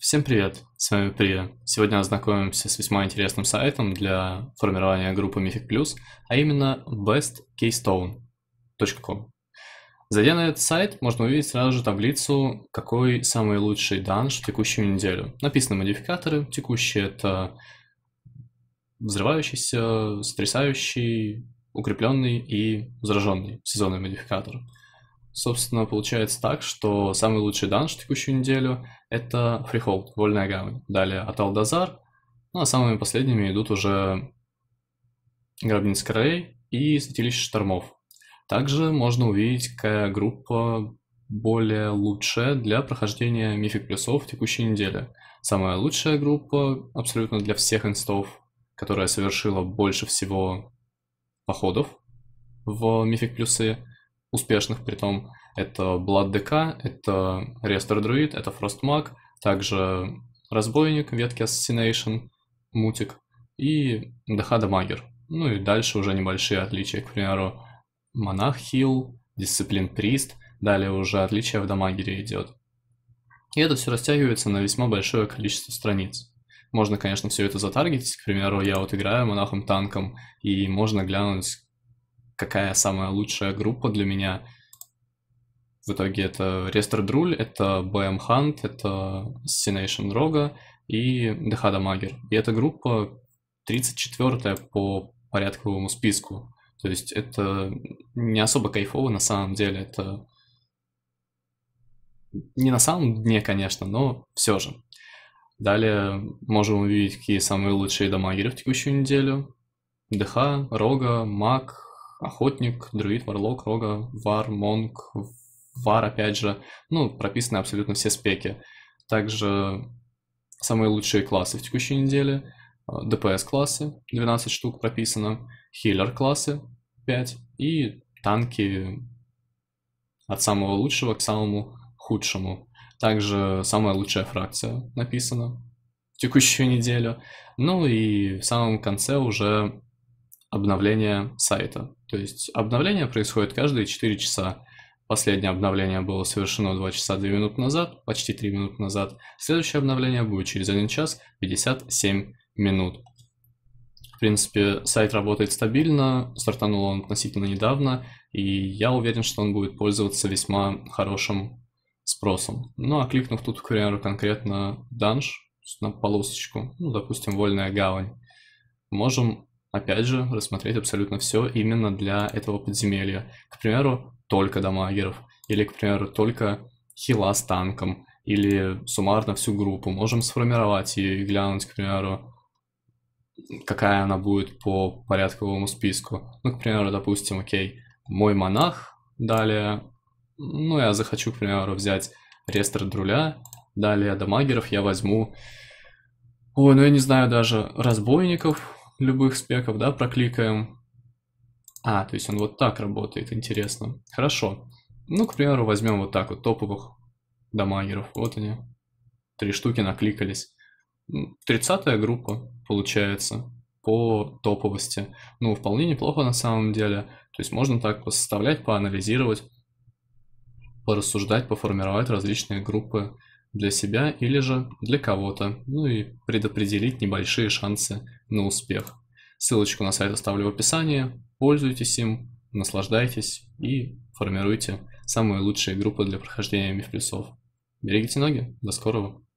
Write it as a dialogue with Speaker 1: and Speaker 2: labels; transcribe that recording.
Speaker 1: Всем привет, с вами Прия. Сегодня ознакомимся с весьма интересным сайтом для формирования группы Mythic Plus, а именно bestkeystone.com. Зайдя на этот сайт, можно увидеть сразу же таблицу, какой самый лучший данж в текущую неделю. Написаны модификаторы, текущие это взрывающийся, сотрясающий, укрепленный и зараженный сезонный модификатор – Собственно, получается так, что самый лучший данж текущую неделю – это фрихолд, Вольная Гавань. Далее Атал Дазар. Ну, а самыми последними идут уже Гробниц Край и Святилище Штормов. Также можно увидеть, какая группа более лучшая для прохождения мифик плюсов в текущей неделе. Самая лучшая группа абсолютно для всех инстов, которая совершила больше всего походов в мифик плюсы, успешных при том. Это Blood DK, это Rester Druid, это Frost Mag, также Разбойник, ветки Assassination, Мутик и дахада магер. Ну и дальше уже небольшие отличия, к примеру, Монах Хил, Дисциплин Прист, далее уже отличие в Дамагере идет. И это все растягивается на весьма большое количество страниц. Можно, конечно, все это затаргетить, к примеру, я вот играю монахом-танком, и можно глянуть, какая самая лучшая группа для меня. В итоге это Рестер Друль, это BM Hunt, это Sination Рога и Дехада Магер. И эта группа 34-я по порядковому списку. То есть это не особо кайфово на самом деле. Это не на самом дне, конечно, но все же. Далее можем увидеть, какие самые лучшие дамагеры в текущую неделю. ДХ, Рога, Мак, охотник, друид, варлок, рога, вар, монг, вар, опять же. Ну, прописаны абсолютно все спеки. Также самые лучшие классы в текущей неделе. А, ДПС-классы, 12 штук прописано. Хиллер-классы, 5. И танки от самого лучшего к самому худшему. Также самая лучшая фракция написана в текущую неделю. Ну и в самом конце уже обновление сайта. То есть обновление происходит каждые 4 часа. Последнее обновление было совершено 2 часа 2 минуты назад, почти 3 минуты назад. Следующее обновление будет через 1 час 57 минут. В принципе, сайт работает стабильно, стартанул он относительно недавно, и я уверен, что он будет пользоваться весьма хорошим спросом. Ну а кликнув тут, к примеру, конкретно данж на полосочку, ну, допустим, вольная гавань, можем опять же, рассмотреть абсолютно все именно для этого подземелья. К примеру, только дамагеров, или, к примеру, только хила с танком, или суммарно всю группу. Можем сформировать ее и глянуть, к примеру, какая она будет по порядковому списку. Ну, к примеру, допустим, окей, мой монах, далее, ну, я захочу, к примеру, взять рестор друля, далее дамагеров я возьму, ой, ну, я не знаю, даже разбойников, любых спеков, да, прокликаем. А, то есть он вот так работает, интересно. Хорошо. Ну, к примеру, возьмем вот так вот топовых дамагеров. Вот они. Три штуки накликались. Тридцатая группа получается по топовости. Ну, вполне неплохо на самом деле. То есть можно так посоставлять, поанализировать, порассуждать, поформировать различные группы для себя или же для кого-то. Ну и предопределить небольшие шансы на успех. Ссылочку на сайт оставлю в описании. Пользуйтесь им, наслаждайтесь и формируйте самые лучшие группы для прохождения мифплюсов. Берегите ноги, до скорого!